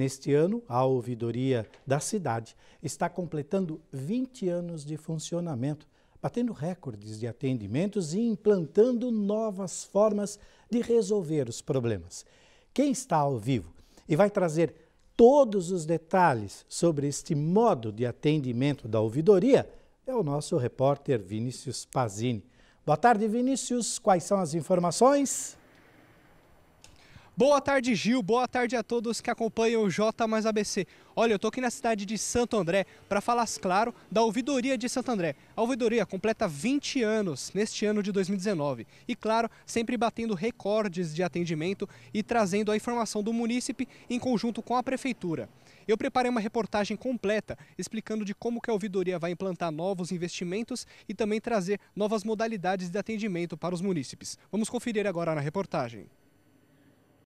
Neste ano, a ouvidoria da cidade está completando 20 anos de funcionamento, batendo recordes de atendimentos e implantando novas formas de resolver os problemas. Quem está ao vivo e vai trazer todos os detalhes sobre este modo de atendimento da ouvidoria é o nosso repórter Vinícius Pazini. Boa tarde, Vinícius. Quais são as informações? Boa tarde, Gil. Boa tarde a todos que acompanham o J mais ABC. Olha, eu tô aqui na cidade de Santo André para falar, claro, da ouvidoria de Santo André. A ouvidoria completa 20 anos neste ano de 2019. E, claro, sempre batendo recordes de atendimento e trazendo a informação do munícipe em conjunto com a prefeitura. Eu preparei uma reportagem completa explicando de como que a ouvidoria vai implantar novos investimentos e também trazer novas modalidades de atendimento para os munícipes. Vamos conferir agora na reportagem.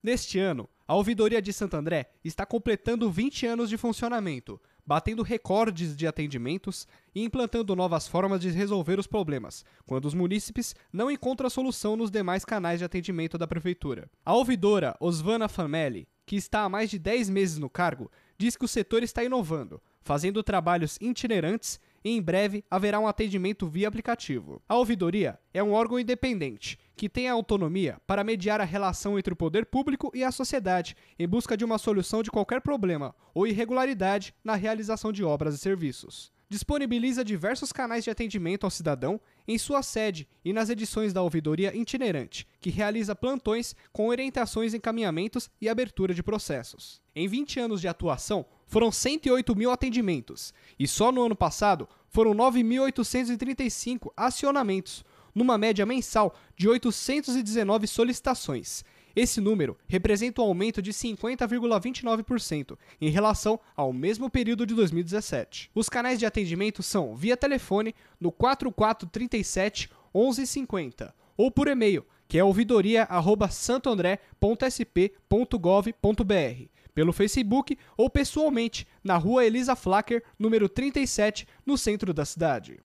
Neste ano, a ouvidoria de Santo André está completando 20 anos de funcionamento, batendo recordes de atendimentos e implantando novas formas de resolver os problemas, quando os munícipes não encontram solução nos demais canais de atendimento da prefeitura. A ouvidora Osvana Famelli, que está há mais de 10 meses no cargo, diz que o setor está inovando, fazendo trabalhos itinerantes e em breve haverá um atendimento via aplicativo. A ouvidoria é um órgão independente que tem a autonomia para mediar a relação entre o poder público e a sociedade em busca de uma solução de qualquer problema ou irregularidade na realização de obras e serviços disponibiliza diversos canais de atendimento ao cidadão em sua sede e nas edições da Ouvidoria Itinerante, que realiza plantões com orientações, encaminhamentos e abertura de processos. Em 20 anos de atuação, foram 108 mil atendimentos e só no ano passado foram 9.835 acionamentos, numa média mensal de 819 solicitações, esse número representa um aumento de 50,29% em relação ao mesmo período de 2017. Os canais de atendimento são via telefone no 4437 1150 ou por e-mail, que é ouvidoria@santoandré.sp.gov.br, pelo Facebook ou pessoalmente na Rua Elisa Flacker, número 37, no centro da cidade.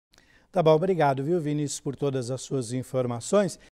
Tá bom, obrigado, viu, Vinícius, por todas as suas informações.